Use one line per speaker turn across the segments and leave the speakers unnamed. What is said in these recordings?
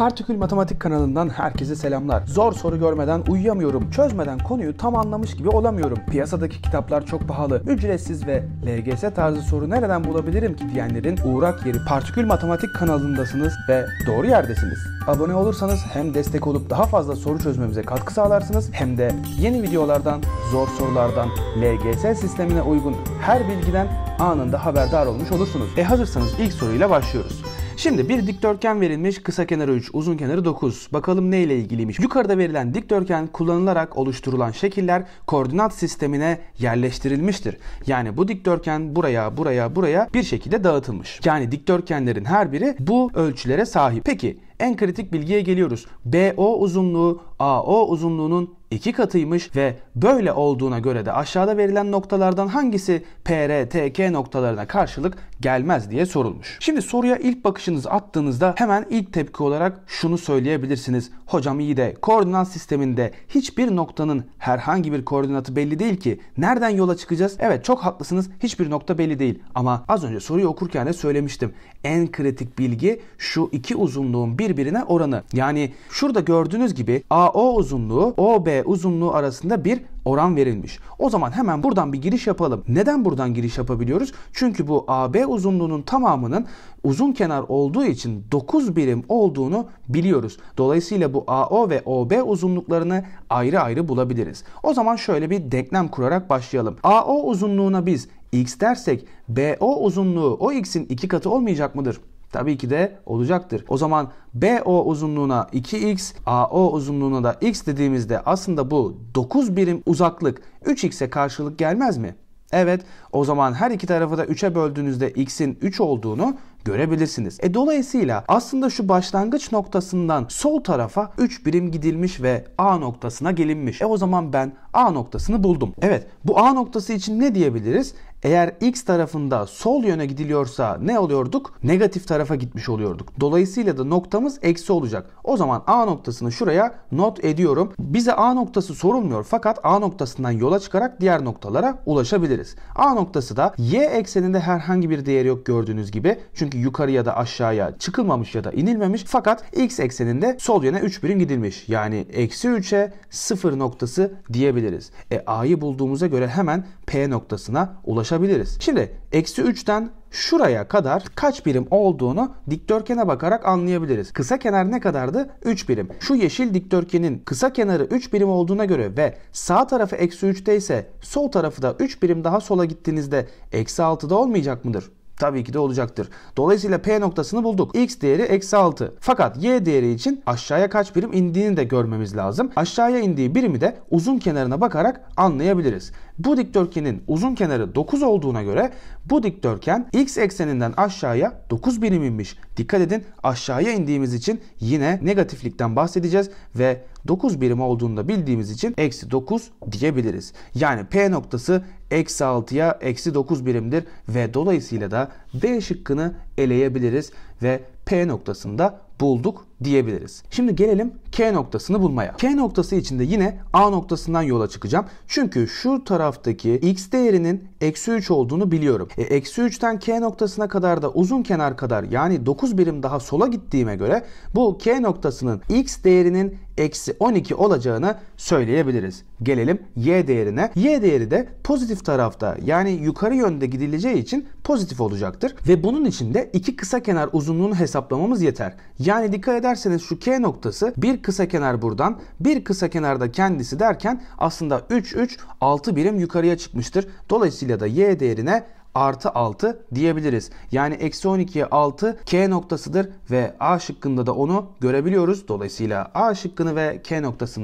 Partikül Matematik kanalından herkese selamlar. Zor soru görmeden uyuyamıyorum. Çözmeden konuyu tam anlamış gibi olamıyorum. Piyasadaki kitaplar çok pahalı. Ücretsiz ve LGS tarzı soru nereden bulabilirim ki diyenlerin uğrak yeri Partikül Matematik kanalındasınız ve doğru yerdesiniz. Abone olursanız hem destek olup daha fazla soru çözmemize katkı sağlarsınız hem de yeni videolardan, zor sorulardan, LGS sistemine uygun her bilgiden anında haberdar olmuş olursunuz. E hazırsanız ilk soruyla başlıyoruz. Şimdi bir dikdörtgen verilmiş kısa kenarı 3 uzun kenarı 9. Bakalım ne ile ilgiliymiş. Yukarıda verilen dikdörtgen kullanılarak oluşturulan şekiller koordinat sistemine yerleştirilmiştir. Yani bu dikdörtgen buraya buraya buraya bir şekilde dağıtılmış. Yani dikdörtgenlerin her biri bu ölçülere sahip. Peki en kritik bilgiye geliyoruz. BO uzunluğu AO uzunluğunun iki katıymış ve böyle olduğuna göre de aşağıda verilen noktalardan hangisi PRTK noktalarına karşılık gelmez diye sorulmuş. Şimdi soruya ilk bakışınızı attığınızda hemen ilk tepki olarak şunu söyleyebilirsiniz. Hocam iyi de koordinat sisteminde hiçbir noktanın herhangi bir koordinatı belli değil ki. Nereden yola çıkacağız? Evet çok haklısınız hiçbir nokta belli değil. Ama az önce soruyu okurken de söylemiştim. En kritik bilgi şu iki uzunluğun birbirine oranı. Yani şurada gördüğünüz gibi AO uzunluğu OB uzunluğu arasında bir oran verilmiş. O zaman hemen buradan bir giriş yapalım. Neden buradan giriş yapabiliyoruz? Çünkü bu AB uzunluğunun tamamının uzun kenar olduğu için 9 birim olduğunu biliyoruz. Dolayısıyla bu AO ve OB uzunluklarını ayrı ayrı bulabiliriz. O zaman şöyle bir denklem kurarak başlayalım. AO uzunluğuna biz x dersek BO uzunluğu o x'in 2 katı olmayacak mıdır? Tabii ki de olacaktır. O zaman BO uzunluğuna 2x, AO uzunluğuna da x dediğimizde aslında bu 9 birim uzaklık 3x'e karşılık gelmez mi? Evet, o zaman her iki tarafı da 3'e böldüğünüzde x'in 3 olduğunu görebilirsiniz. E dolayısıyla aslında şu başlangıç noktasından sol tarafa 3 birim gidilmiş ve A noktasına gelinmiş. E o zaman ben A noktasını buldum. Evet bu A noktası için ne diyebiliriz? Eğer x tarafında sol yöne gidiliyorsa ne oluyorduk? Negatif tarafa gitmiş oluyorduk. Dolayısıyla da noktamız eksi olacak. O zaman A noktasını şuraya not ediyorum. Bize A noktası sorulmuyor fakat A noktasından yola çıkarak diğer noktalara ulaşabiliriz. A noktası da y ekseninde herhangi bir değeri yok gördüğünüz gibi. Çünkü Yukarı ya da aşağıya çıkılmamış ya da inilmemiş. Fakat x ekseninde sol yöne 3 birim gidilmiş. Yani eksi 3'e 0 noktası diyebiliriz. E a'yı bulduğumuza göre hemen p noktasına ulaşabiliriz. Şimdi eksi 3'ten şuraya kadar kaç birim olduğunu dikdörtgene bakarak anlayabiliriz. Kısa kenar ne kadardı? 3 birim. Şu yeşil dikdörtgenin kısa kenarı 3 birim olduğuna göre ve sağ tarafı eksi 3'te ise sol tarafı da 3 birim daha sola gittiğinizde eksi 6'da olmayacak mıdır? Tabii ki de olacaktır. Dolayısıyla P noktasını bulduk. X değeri eksi 6. Fakat Y değeri için aşağıya kaç birim indiğini de görmemiz lazım. Aşağıya indiği birimi de uzun kenarına bakarak anlayabiliriz. Bu dikdörtgenin uzun kenarı 9 olduğuna göre bu dikdörtgen x ekseninden aşağıya 9 birim inmiş. Dikkat edin aşağıya indiğimiz için yine negatiflikten bahsedeceğiz ve 9 birim olduğunu da bildiğimiz için eksi 9 diyebiliriz. Yani P noktası eksi 6'ya eksi 9 birimdir ve dolayısıyla da B şıkkını eleyebiliriz ve P noktasında bulduk diyebiliriz. Şimdi gelelim K noktasını bulmaya. K noktası için de yine A noktasından yola çıkacağım. Çünkü şu taraftaki x değerinin eksi 3 olduğunu biliyorum. E, eksi 3'ten K noktasına kadar da uzun kenar kadar yani 9 birim daha sola gittiğime göre bu K noktasının x değerinin eksi 12 olacağını söyleyebiliriz. Gelelim y değerine. Y değeri de pozitif tarafta yani yukarı yönde gidileceği için pozitif olacaktır. Ve bunun için de iki kısa kenar uzunluğunu hesap hesaplamamız yeter. Yani dikkat ederseniz şu K noktası bir kısa kenar buradan bir kısa kenarda kendisi derken aslında 3 3 6 birim yukarıya çıkmıştır. Dolayısıyla da Y değerine artı 6 diyebiliriz. Yani eksi 12'ye 6 K noktasıdır ve A şıkkında da onu görebiliyoruz. Dolayısıyla A şıkkını ve K noktasını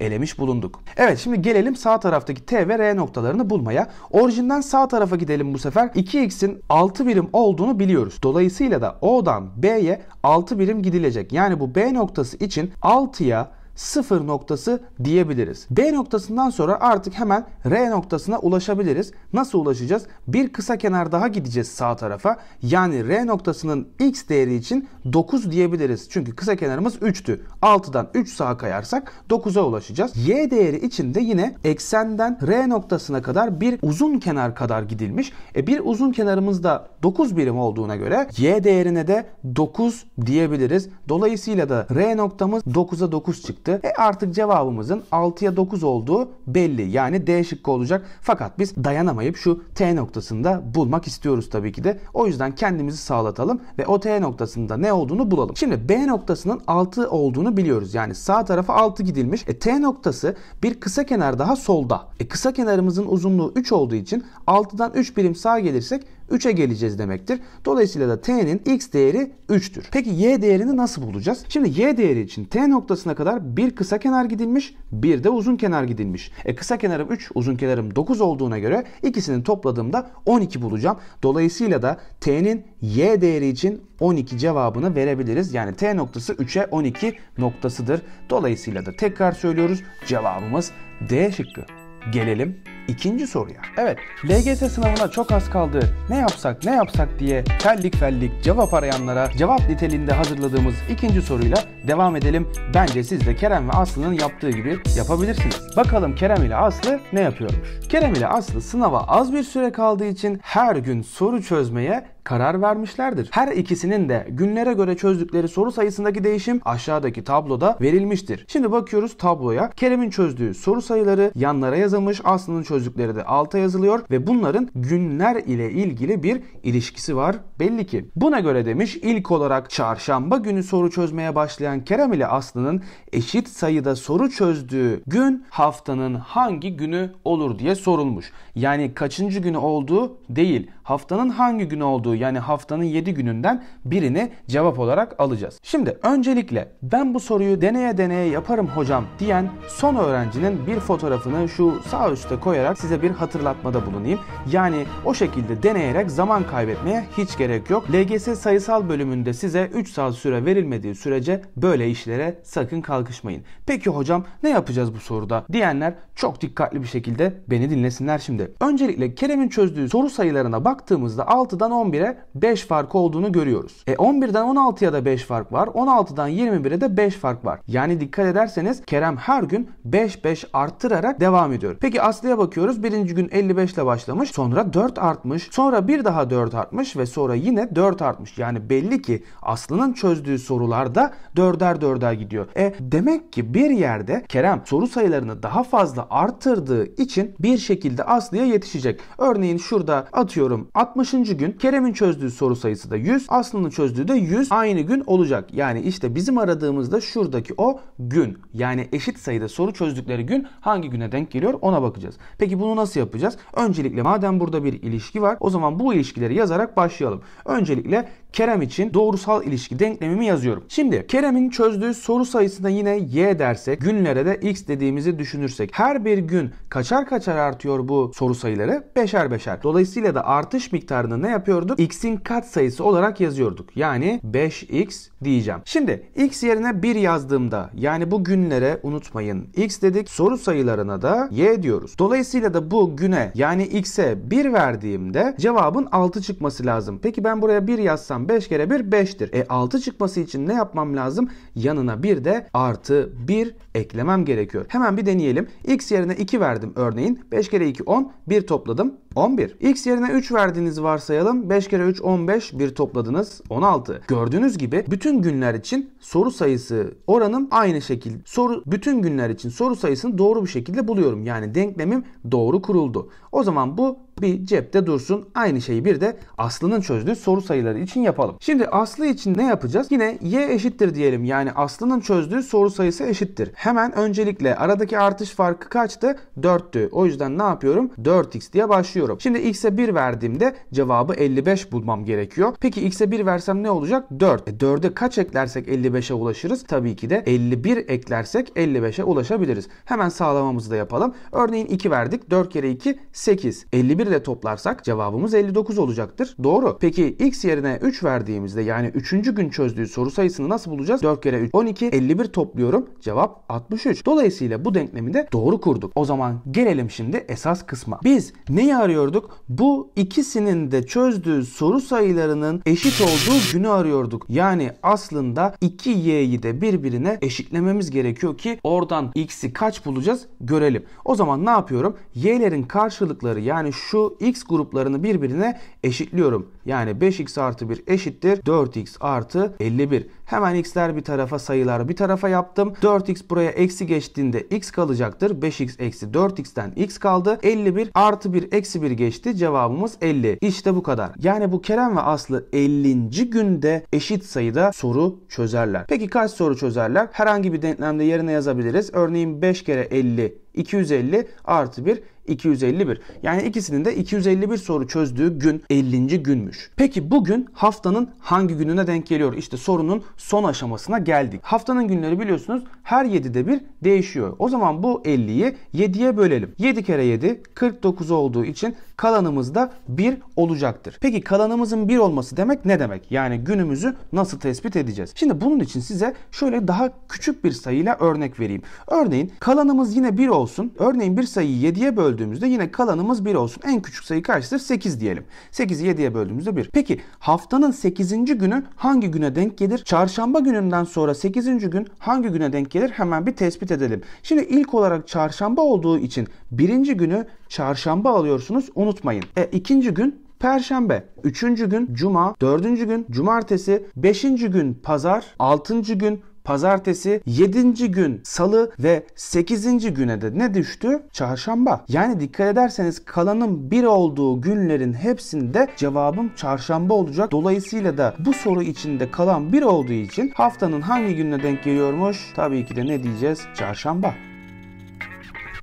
elemiş bulunduk. Evet şimdi gelelim sağ taraftaki T ve R noktalarını bulmaya. Orijinden sağ tarafa gidelim bu sefer. 2x'in 6 birim olduğunu biliyoruz. Dolayısıyla da O'dan B'ye 6 birim gidilecek. Yani bu B noktası için 6'ya sıfır noktası diyebiliriz. D noktasından sonra artık hemen R noktasına ulaşabiliriz. Nasıl ulaşacağız? Bir kısa kenar daha gideceğiz sağ tarafa. Yani R noktasının x değeri için 9 diyebiliriz. Çünkü kısa kenarımız 3'tü. 6'dan 3 sağa kayarsak 9'a ulaşacağız. Y değeri için de yine eksenden R noktasına kadar bir uzun kenar kadar gidilmiş. E bir uzun kenarımız da 9 birim olduğuna göre Y değerine de 9 diyebiliriz. Dolayısıyla da R noktamız 9'a 9 çıktı çıktı. E artık cevabımızın 6'ya 9 olduğu belli. Yani D şıkkı olacak. Fakat biz dayanamayıp şu T noktasında bulmak istiyoruz tabii ki de. O yüzden kendimizi sağlatalım ve o T noktasında ne olduğunu bulalım. Şimdi B noktasının 6 olduğunu biliyoruz. Yani sağ tarafa 6 gidilmiş. E T noktası bir kısa kenar daha solda. E kısa kenarımızın uzunluğu 3 olduğu için 6'dan 3 birim sağ gelirsek 3'e geleceğiz demektir. Dolayısıyla da t'nin x değeri 3'tür. Peki y değerini nasıl bulacağız? Şimdi y değeri için t noktasına kadar bir kısa kenar gidilmiş, bir de uzun kenar gidilmiş. E kısa kenarım 3, uzun kenarım 9 olduğuna göre ikisini topladığımda 12 bulacağım. Dolayısıyla da t'nin y değeri için 12 cevabını verebiliriz. Yani t noktası 3'e 12 noktasıdır. Dolayısıyla da tekrar söylüyoruz cevabımız D şıkkı. Gelelim İkinci soruya. Evet, LGS sınavına çok az kaldı. Ne yapsak ne yapsak diye fellik fellik cevap arayanlara cevap niteliğinde hazırladığımız ikinci soruyla devam edelim. Bence siz de Kerem ve Aslı'nın yaptığı gibi yapabilirsiniz. Bakalım Kerem ile Aslı ne yapıyormuş? Kerem ile Aslı sınava az bir süre kaldığı için her gün soru çözmeye karar vermişlerdir. Her ikisinin de günlere göre çözdükleri soru sayısındaki değişim aşağıdaki tabloda verilmiştir. Şimdi bakıyoruz tabloya. Kerem'in çözdüğü soru sayıları yanlara yazılmış. Aslı'nın çözdükleri de alta yazılıyor ve bunların günler ile ilgili bir ilişkisi var belli ki. Buna göre demiş ilk olarak çarşamba günü soru çözmeye başlayan Kerem ile Aslı'nın eşit sayıda soru çözdüğü gün haftanın hangi günü olur diye sorulmuş. Yani kaçıncı günü olduğu değil haftanın hangi günü olduğu yani haftanın 7 gününden birini cevap olarak alacağız. Şimdi öncelikle ben bu soruyu deneye deneye yaparım hocam diyen son öğrencinin bir fotoğrafını şu sağ üstte koyarak size bir hatırlatmada bulunayım. Yani o şekilde deneyerek zaman kaybetmeye hiç gerek yok. LGS sayısal bölümünde size 3 saat süre verilmediği sürece böyle işlere sakın kalkışmayın. Peki hocam ne yapacağız bu soruda diyenler çok dikkatli bir şekilde beni dinlesinler şimdi. Öncelikle Kerem'in çözdüğü soru sayılarına bak baktığımızda 6'dan 11'e 5 fark olduğunu görüyoruz. E 11'den 16'ya da 5 fark var. 16'dan 21'e de 5 fark var. Yani dikkat ederseniz Kerem her gün 5 5 arttırarak devam ediyor. Peki Aslı'ya bakıyoruz. Birinci gün 55 ile başlamış. Sonra 4 artmış. Sonra bir daha 4 artmış ve sonra yine 4 artmış. Yani belli ki Aslı'nın çözdüğü sorularda 4'er 4'er gidiyor. E demek ki bir yerde Kerem soru sayılarını daha fazla arttırdığı için bir şekilde Aslı'ya yetişecek. Örneğin şurada atıyorum bakalım. 60. gün Kerem'in çözdüğü soru sayısı da 100. Aslı'nın çözdüğü de 100. Aynı gün olacak. Yani işte bizim aradığımızda şuradaki o gün. Yani eşit sayıda soru çözdükleri gün hangi güne denk geliyor ona bakacağız. Peki bunu nasıl yapacağız? Öncelikle madem burada bir ilişki var o zaman bu ilişkileri yazarak başlayalım. Öncelikle Kerem için doğrusal ilişki denklemimi yazıyorum. Şimdi Kerem'in çözdüğü soru sayısına yine y dersek günlere de x dediğimizi düşünürsek her bir gün kaçar kaçar artıyor bu soru sayıları? Beşer beşer. Dolayısıyla da artış miktarını ne yapıyorduk? x'in kat sayısı olarak yazıyorduk. Yani 5x diyeceğim. Şimdi x yerine 1 yazdığımda yani bu günlere unutmayın x dedik soru sayılarına da y diyoruz. Dolayısıyla da bu güne yani x'e 1 verdiğimde cevabın 6 çıkması lazım. Peki ben buraya 1 yazsam çıkan 5 kere 1 5'tir. E 6 çıkması için ne yapmam lazım? Yanına bir de artı 1 eklemem gerekiyor. Hemen bir deneyelim. X yerine 2 verdim örneğin. 5 kere 2 10. 1 topladım. 11. X yerine 3 verdiğinizi varsayalım. 5 kere 3 15, Bir topladınız 16. Gördüğünüz gibi bütün günler için soru sayısı oranım aynı şekilde. Soru bütün günler için soru sayısını doğru bir şekilde buluyorum. Yani denklemim doğru kuruldu. O zaman bu bir cepte dursun. Aynı şeyi bir de Aslı'nın çözdüğü soru sayıları için yapalım. Şimdi Aslı için ne yapacağız? Yine y eşittir diyelim. Yani Aslı'nın çözdüğü soru sayısı eşittir. Hemen öncelikle aradaki artış farkı kaçtı? 4'tü. O yüzden ne yapıyorum? 4x diye başlıyorum atıyorum. Şimdi x'e 1 verdiğimde cevabı 55 bulmam gerekiyor. Peki x'e 1 versem ne olacak? 4. E 4'e kaç eklersek 55'e ulaşırız? Tabii ki de 51 eklersek 55'e ulaşabiliriz. Hemen sağlamamızı da yapalım. Örneğin 2 verdik. 4 kere 2 8. 51 ile toplarsak cevabımız 59 olacaktır. Doğru. Peki x yerine 3 verdiğimizde yani 3. gün çözdüğü soru sayısını nasıl bulacağız? 4 kere 3 12 51 topluyorum. Cevap 63. Dolayısıyla bu denklemi de doğru kurduk. O zaman gelelim şimdi esas kısma. Biz neyi arıyoruz? arıyorduk? Bu ikisinin de çözdüğü soru sayılarının eşit olduğu günü arıyorduk. Yani aslında 2y'yi de birbirine eşitlememiz gerekiyor ki oradan x'i kaç bulacağız görelim. O zaman ne yapıyorum? y'lerin karşılıkları yani şu x gruplarını birbirine eşitliyorum. Yani 5x artı 1 eşittir 4x artı 51. Hemen x'ler bir tarafa sayılar bir tarafa yaptım. 4x buraya eksi geçtiğinde x kalacaktır. 5x eksi 4x'ten x kaldı. 51 artı 1 eksi 1 geçti. Cevabımız 50. İşte bu kadar. Yani bu Kerem ve Aslı 50. günde eşit sayıda soru çözerler. Peki kaç soru çözerler? Herhangi bir denklemde yerine yazabiliriz. Örneğin 5 kere 50 250 artı 1 251. Yani ikisinin de 251 soru çözdüğü gün 50. günmüş. Peki bugün haftanın hangi gününe denk geliyor? İşte sorunun son aşamasına geldik. Haftanın günleri biliyorsunuz her 7'de bir değişiyor. O zaman bu 50'yi 7'ye bölelim. 7 kere 7 49 olduğu için kalanımız da 1 olacaktır. Peki kalanımızın 1 olması demek ne demek? Yani günümüzü nasıl tespit edeceğiz? Şimdi bunun için size şöyle daha küçük bir sayıyla örnek vereyim. Örneğin kalanımız yine 1 olsun. Örneğin bir sayıyı 7'ye böldüğümüzde böldüğümüzde yine kalanımız 1 olsun. En küçük sayı kaçtır? 8 diyelim. 8'i 7'ye böldüğümüzde 1. Peki haftanın 8. günü hangi güne denk gelir? Çarşamba gününden sonra 8. gün hangi güne denk gelir? Hemen bir tespit edelim. Şimdi ilk olarak çarşamba olduğu için birinci günü çarşamba alıyorsunuz unutmayın. E, ikinci gün Perşembe, üçüncü gün cuma, dördüncü gün cumartesi, beşinci gün pazar, altıncı gün pazartesi, 7. gün salı ve 8. güne de ne düştü? Çarşamba. Yani dikkat ederseniz kalanın bir olduğu günlerin hepsinde cevabım çarşamba olacak. Dolayısıyla da bu soru içinde kalan bir olduğu için haftanın hangi gününe denk geliyormuş? Tabii ki de ne diyeceğiz? Çarşamba.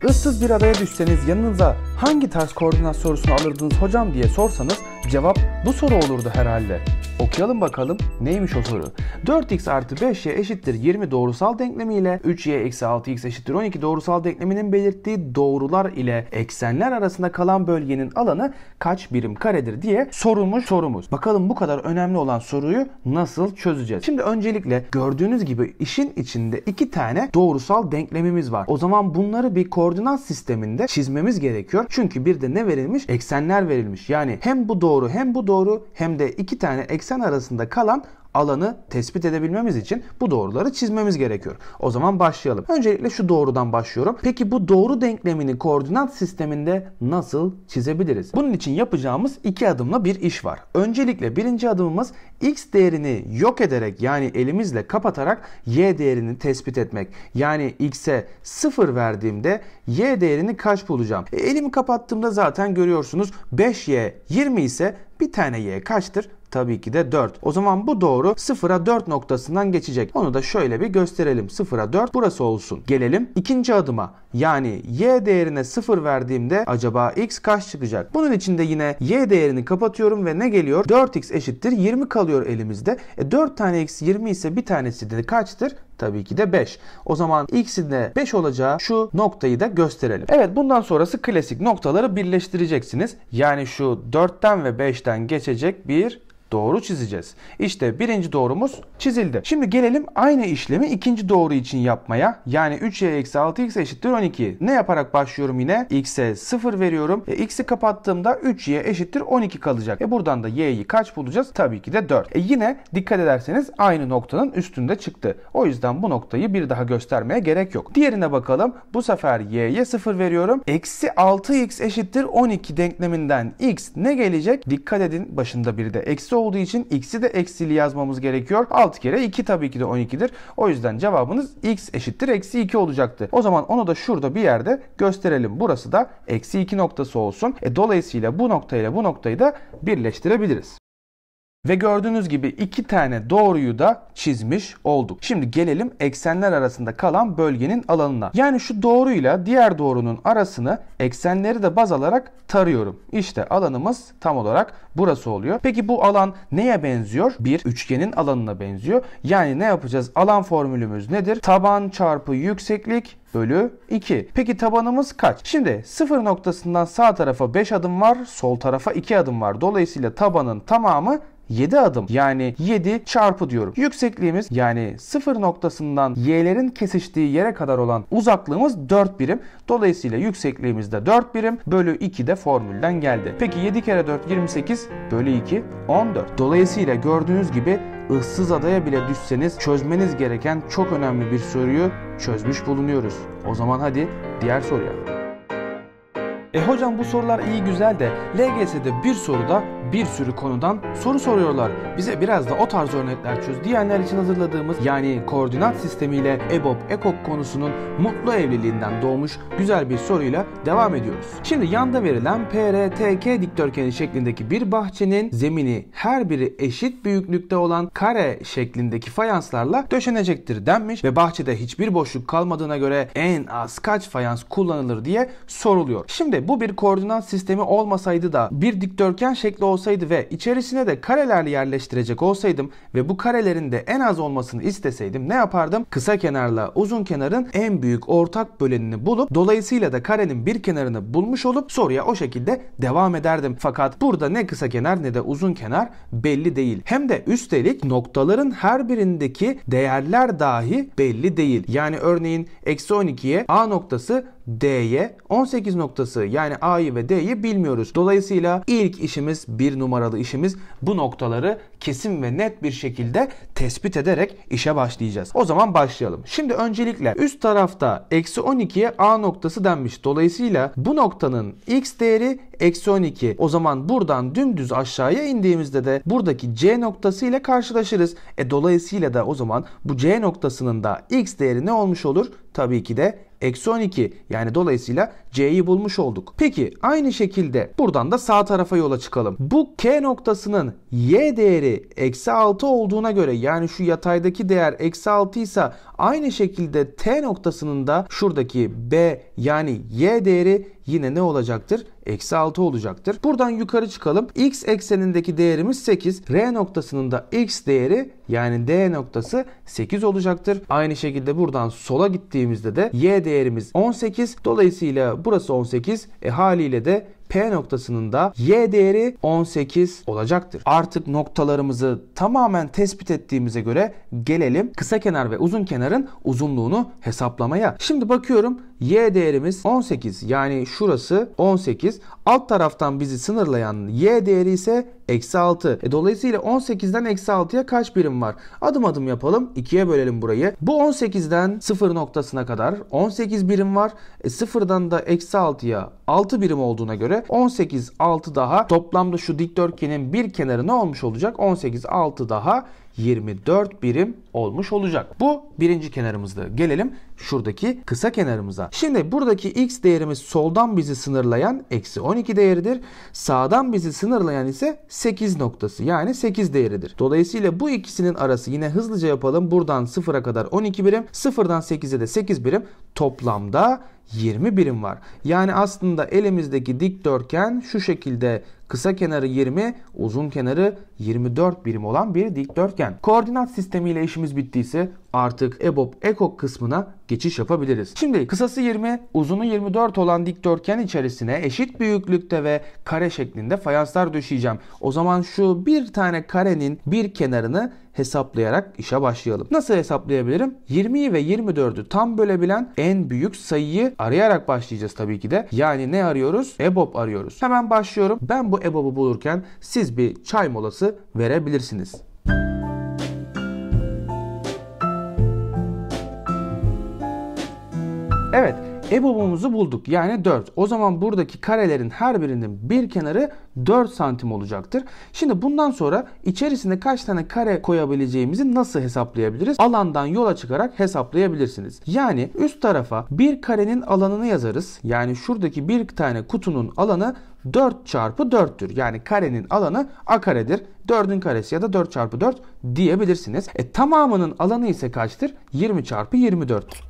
Issız bir adaya düşseniz yanınıza hangi ters koordinat sorusunu alırdınız hocam diye sorsanız cevap bu soru olurdu herhalde. Okuyalım bakalım neymiş o soru. 4x artı 5y eşittir 20 doğrusal denklemi ile 3y eksi 6x eşittir 12 doğrusal denkleminin belirttiği doğrular ile eksenler arasında kalan bölgenin alanı kaç birim karedir diye sorulmuş sorumuz. Bakalım bu kadar önemli olan soruyu nasıl çözeceğiz? Şimdi öncelikle gördüğünüz gibi işin içinde iki tane doğrusal denklemimiz var. O zaman bunları bir koordinat sisteminde çizmemiz gerekiyor. Çünkü bir de ne verilmiş? Eksenler verilmiş. Yani hem bu doğru hem bu doğru hem de iki tane eksen 80 arasında kalan alanı tespit edebilmemiz için bu doğruları çizmemiz gerekiyor. O zaman başlayalım. Öncelikle şu doğrudan başlıyorum. Peki bu doğru denklemini koordinat sisteminde nasıl çizebiliriz? Bunun için yapacağımız iki adımla bir iş var. Öncelikle birinci adımımız x değerini yok ederek yani elimizle kapatarak y değerini tespit etmek. Yani x'e 0 verdiğimde y değerini kaç bulacağım? E, elimi kapattığımda zaten görüyorsunuz 5y 20 ise bir tane y kaçtır? Tabii ki de 4. O zaman bu doğru 0'a 4 noktasından geçecek. Onu da şöyle bir gösterelim. 0'a 4 burası olsun. Gelelim ikinci adıma. Yani y değerine 0 verdiğimde acaba x kaç çıkacak? Bunun için de yine y değerini kapatıyorum ve ne geliyor? 4x eşittir 20 kalıyor elimizde. E 4 tane x 20 ise bir tanesi de kaçtır? Tabii ki de 5. O zaman x'in de 5 olacağı şu noktayı da gösterelim. Evet bundan sonrası klasik noktaları birleştireceksiniz. Yani şu 4'ten ve 5'ten geçecek bir doğru çizeceğiz. İşte birinci doğrumuz çizildi. Şimdi gelelim aynı işlemi ikinci doğru için yapmaya. Yani 3y eksi 6x eşittir 12. Ne yaparak başlıyorum yine? x'e 0 veriyorum. E, x'i kapattığımda 3y eşittir 12 kalacak. E buradan da y'yi kaç bulacağız? Tabii ki de 4. E yine dikkat ederseniz aynı noktanın üstünde çıktı. O yüzden bu noktayı bir daha göstermeye gerek yok. Diğerine bakalım. Bu sefer y'ye 0 veriyorum. Eksi 6x eşittir 12 denkleminden x ne gelecek? Dikkat edin başında bir de. Eksi olduğu için x'i de eksili yazmamız gerekiyor. 6 kere 2 tabii ki de 12'dir. O yüzden cevabınız x eşittir eksi 2 olacaktı. O zaman onu da şurada bir yerde gösterelim. Burası da eksi 2 noktası olsun. E, dolayısıyla bu noktayla bu noktayı da birleştirebiliriz. Ve gördüğünüz gibi iki tane doğruyu da çizmiş olduk. Şimdi gelelim eksenler arasında kalan bölgenin alanına. Yani şu doğruyla diğer doğrunun arasını eksenleri de baz alarak tarıyorum. İşte alanımız tam olarak burası oluyor. Peki bu alan neye benziyor? Bir üçgenin alanına benziyor. Yani ne yapacağız? Alan formülümüz nedir? Taban çarpı yükseklik bölü 2. Peki tabanımız kaç? Şimdi sıfır noktasından sağ tarafa 5 adım var, sol tarafa 2 adım var. Dolayısıyla tabanın tamamı 7 adım. Yani 7 çarpı diyorum. Yüksekliğimiz yani sıfır noktasından y'lerin kesiştiği yere kadar olan uzaklığımız 4 birim. Dolayısıyla yüksekliğimiz de 4 birim bölü 2 de formülden geldi. Peki 7 kere 4 28 bölü 2 14. Dolayısıyla gördüğünüz gibi ıssız adaya bile düşseniz çözmeniz gereken çok önemli bir soruyu çözmüş bulunuyoruz. O zaman hadi diğer soruya. E hocam bu sorular iyi güzel de LGS'de bir soruda bir sürü konudan soru soruyorlar. Bize biraz da o tarz örnekler çöz diyenler için hazırladığımız yani koordinat sistemiyle EBOB EKOK konusunun mutlu evliliğinden doğmuş güzel bir soruyla devam ediyoruz. Şimdi yanda verilen PRTK dikdörtgeni şeklindeki bir bahçenin zemini her biri eşit büyüklükte olan kare şeklindeki fayanslarla döşenecektir denmiş ve bahçede hiçbir boşluk kalmadığına göre en az kaç fayans kullanılır diye soruluyor. Şimdi bu bir koordinat sistemi olmasaydı da bir dikdörtgen şekli olsaydı olsaydı ve içerisine de kareler yerleştirecek olsaydım ve bu karelerin de en az olmasını isteseydim ne yapardım? Kısa kenarla uzun kenarın en büyük ortak bölenini bulup dolayısıyla da karenin bir kenarını bulmuş olup soruya o şekilde devam ederdim. Fakat burada ne kısa kenar ne de uzun kenar belli değil. Hem de üstelik noktaların her birindeki değerler dahi belli değil. Yani örneğin eksi 12'ye A noktası D'ye 18 noktası yani A'yı ve D'yi bilmiyoruz. Dolayısıyla ilk işimiz bir numaralı işimiz bu noktaları kesin ve net bir şekilde tespit ederek işe başlayacağız. O zaman başlayalım. Şimdi öncelikle üst tarafta eksi 12'ye A noktası denmiş. Dolayısıyla bu noktanın X değeri eksi 12. O zaman buradan dümdüz aşağıya indiğimizde de buradaki C noktası ile karşılaşırız. E dolayısıyla da o zaman bu C noktasının da X değeri ne olmuş olur? Tabii ki de Eksi 12 yani dolayısıyla C'yi bulmuş olduk. Peki aynı şekilde buradan da sağ tarafa yola çıkalım. Bu K noktasının Y değeri eksi 6 olduğuna göre yani şu yataydaki değer eksi 6 ise aynı şekilde T noktasının da şuradaki B yani Y değeri yine ne olacaktır? Eksi 6 olacaktır. Buradan yukarı çıkalım. X eksenindeki değerimiz 8. R noktasının da X değeri yani D noktası 8 olacaktır. Aynı şekilde buradan sola gittiğimizde de Y değerimiz 18. Dolayısıyla burası 18. E haliyle de P noktasının da Y değeri 18 olacaktır. Artık noktalarımızı tamamen tespit ettiğimize göre gelelim kısa kenar ve uzun kenarın uzunluğunu hesaplamaya. Şimdi bakıyorum Y değerimiz 18 yani şurası 18. Alt taraftan bizi sınırlayan Y değeri ise eksi 6. E, dolayısıyla 18'den eksi 6'ya kaç birim var? Adım adım yapalım. 2'ye bölelim burayı. Bu 18'den 0 noktasına kadar 18 birim var. E, 0'dan da eksi 6'ya 6 birim olduğuna göre göre 18 6 daha toplamda şu dikdörtgenin bir kenarı ne olmuş olacak? 18 6 daha 24 birim olmuş olacak. Bu birinci kenarımızda. Gelelim şuradaki kısa kenarımıza. Şimdi buradaki x değerimiz soldan bizi sınırlayan eksi 12 değeridir. Sağdan bizi sınırlayan ise 8 noktası yani 8 değeridir. Dolayısıyla bu ikisinin arası yine hızlıca yapalım. Buradan 0'a kadar 12 birim, 0'dan 8'e de 8 birim. Toplamda 20 birim var. Yani aslında elimizdeki dikdörtgen şu şekilde Kısa kenarı 20, uzun kenarı 24 birim olan bir dikdörtgen. Koordinat sistemiyle işimiz bittiyse artık EBOB EKOK kısmına geçiş yapabiliriz. Şimdi kısası 20, uzunu 24 olan dikdörtgen içerisine eşit büyüklükte ve kare şeklinde fayanslar döşeyeceğim. O zaman şu bir tane karenin bir kenarını hesaplayarak işe başlayalım. Nasıl hesaplayabilirim? 20'yi ve 24'ü tam bölebilen en büyük sayıyı arayarak başlayacağız tabii ki de. Yani ne arıyoruz? EBOB arıyoruz. Hemen başlıyorum. Ben bu EBOB'u bulurken siz bir çay molası verebilirsiniz. Evet, EBOB'umuzu bulduk. Yani 4. O zaman buradaki karelerin her birinin bir kenarı 4 santim olacaktır. Şimdi bundan sonra içerisinde kaç tane kare koyabileceğimizi nasıl hesaplayabiliriz? Alandan yola çıkarak hesaplayabilirsiniz. Yani üst tarafa bir karenin alanını yazarız. Yani şuradaki bir tane kutunun alanı 4 çarpı 4'tür. Yani karenin alanı a karedir. 4'ün karesi ya da 4 çarpı 4 diyebilirsiniz. E, tamamının alanı ise kaçtır? 20 çarpı 24.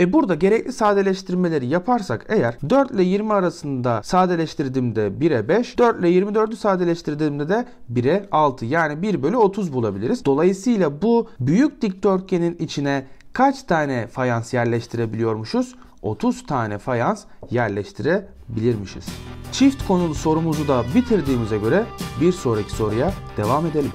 E burada gerekli sadeleştirmeleri yaparsak eğer 4 ile 20 arasında sadeleştirdiğimde 1'e 5, 4 ile 24'ü sadeleştirdiğimde de 1'e 6 yani 1 bölü 30 bulabiliriz. Dolayısıyla bu büyük dikdörtgenin içine kaç tane fayans yerleştirebiliyormuşuz? 30 tane fayans yerleştirebilirmişiz. Çift konulu sorumuzu da bitirdiğimize göre bir sonraki soruya devam edelim.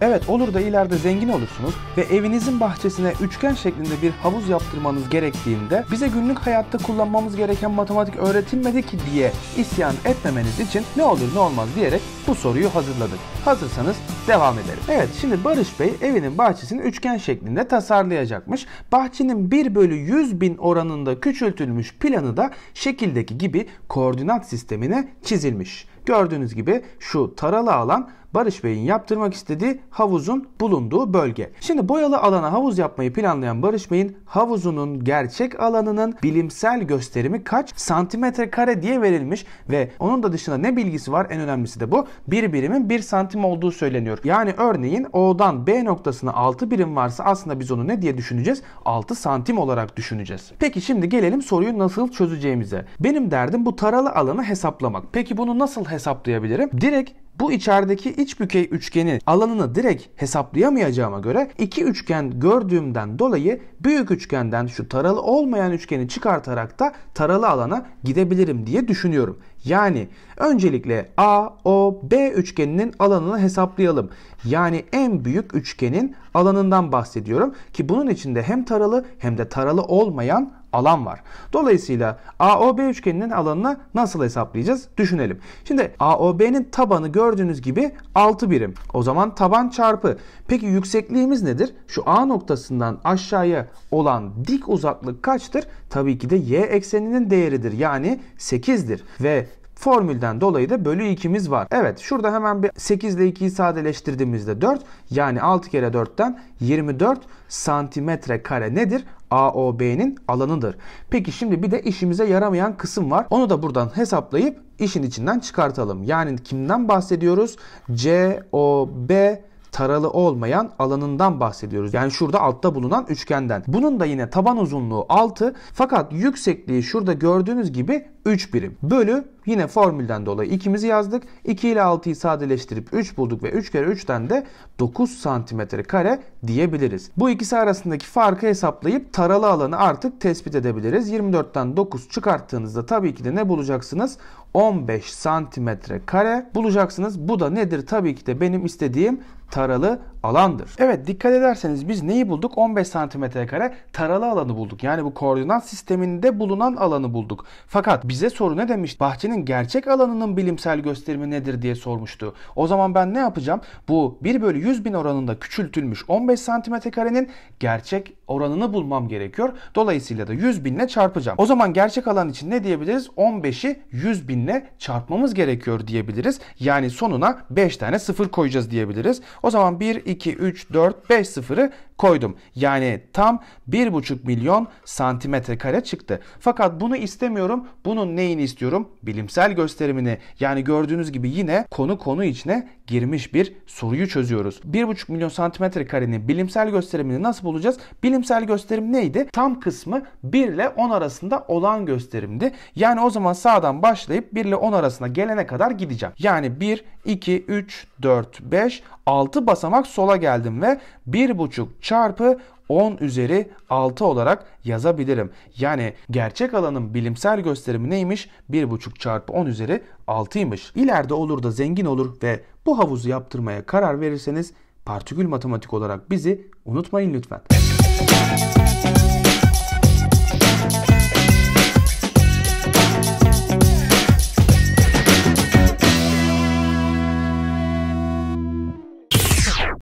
Evet olur da ileride zengin olursunuz ve evinizin bahçesine üçgen şeklinde bir havuz yaptırmanız gerektiğinde bize günlük hayatta kullanmamız gereken matematik öğretilmedi ki diye isyan etmemeniz için ne olur ne olmaz diyerek bu soruyu hazırladık. Hazırsanız devam edelim. Evet şimdi Barış Bey evinin bahçesini üçgen şeklinde tasarlayacakmış. Bahçenin 1 bölü 100 bin oranında küçültülmüş planı da şekildeki gibi koordinat sistemine çizilmiş. Gördüğünüz gibi şu taralı alan Barış Bey'in yaptırmak istediği havuzun bulunduğu bölge. Şimdi boyalı alana havuz yapmayı planlayan Barış Bey'in havuzunun gerçek alanının bilimsel gösterimi kaç santimetre kare diye verilmiş ve onun da dışında ne bilgisi var en önemlisi de bu. Bir birimin bir santim olduğu söyleniyor. Yani örneğin O'dan B noktasına 6 birim varsa aslında biz onu ne diye düşüneceğiz? 6 santim olarak düşüneceğiz. Peki şimdi gelelim soruyu nasıl çözeceğimize. Benim derdim bu taralı alanı hesaplamak. Peki bunu nasıl hesaplayabilirim? Direkt bu içerideki iç bükey üçgeni alanını direkt hesaplayamayacağıma göre iki üçgen gördüğümden dolayı büyük üçgenden şu taralı olmayan üçgeni çıkartarak da taralı alana gidebilirim diye düşünüyorum. Yani öncelikle AOB üçgeninin alanını hesaplayalım. Yani en büyük üçgenin alanından bahsediyorum ki bunun içinde hem taralı hem de taralı olmayan alan var. Dolayısıyla AOB üçgeninin alanını nasıl hesaplayacağız? Düşünelim. Şimdi AOB'nin tabanı gördüğünüz gibi 6 birim. O zaman taban çarpı. Peki yüksekliğimiz nedir? Şu A noktasından aşağıya olan dik uzaklık kaçtır? Tabii ki de Y ekseninin değeridir. Yani 8'dir. Ve Formülden dolayı da bölü 2'miz var. Evet şurada hemen bir 8 ile 2'yi sadeleştirdiğimizde 4 yani 6 kere 4'ten 24 santimetre kare nedir? AOB'nin alanıdır. Peki şimdi bir de işimize yaramayan kısım var. Onu da buradan hesaplayıp işin içinden çıkartalım. Yani kimden bahsediyoruz? COB taralı olmayan alanından bahsediyoruz. Yani şurada altta bulunan üçgenden. Bunun da yine taban uzunluğu 6 fakat yüksekliği şurada gördüğünüz gibi 3 birim bölü yine formülden dolayı ikimizi yazdık. 2 ile 6'yı sadeleştirip 3 bulduk ve 3 kere 3'ten de 9 santimetre kare diyebiliriz. Bu ikisi arasındaki farkı hesaplayıp taralı alanı artık tespit edebiliriz. 24'ten 9 çıkarttığınızda tabii ki de ne bulacaksınız? 15 santimetre kare bulacaksınız. Bu da nedir? Tabii ki de benim istediğim taralı alandır. Evet dikkat ederseniz biz neyi bulduk? 15 santimetre kare taralı alanı bulduk. Yani bu koordinat sisteminde bulunan alanı bulduk. Fakat bize soru ne demiş? Bahçenin gerçek alanının bilimsel gösterimi nedir diye sormuştu. O zaman ben ne yapacağım? Bu 1 bölü 100 bin oranında küçültülmüş 15 santimetre karenin gerçek oranını bulmam gerekiyor. Dolayısıyla da 100 binle çarpacağım. O zaman gerçek alan için ne diyebiliriz? 15'i 100 binle çarpmamız gerekiyor diyebiliriz. Yani sonuna 5 tane sıfır koyacağız diyebiliriz. O zaman 1, 2, 2, 3, 4, 5 sıfırı koydum. Yani tam 1,5 milyon santimetre kare çıktı. Fakat bunu istemiyorum. Bunun neyini istiyorum? Bilimsel gösterimini. Yani gördüğünüz gibi yine konu konu içine girmiş bir soruyu çözüyoruz. 1,5 milyon santimetre karenin bilimsel gösterimini nasıl bulacağız? Bilimsel gösterim neydi? Tam kısmı 1 ile 10 arasında olan gösterimdi. Yani o zaman sağdan başlayıp 1 ile 10 arasına gelene kadar gideceğim. Yani 1, 2, 3, 4, 5 6 basamak sola geldim ve 1,5 çarpı 10 üzeri 6 olarak yazabilirim. Yani gerçek alanın bilimsel gösterimi neymiş? 1,5 çarpı 10 üzeri 6'ymış. İleride olur da zengin olur ve bu havuzu yaptırmaya karar verirseniz partikül matematik olarak bizi unutmayın lütfen. Müzik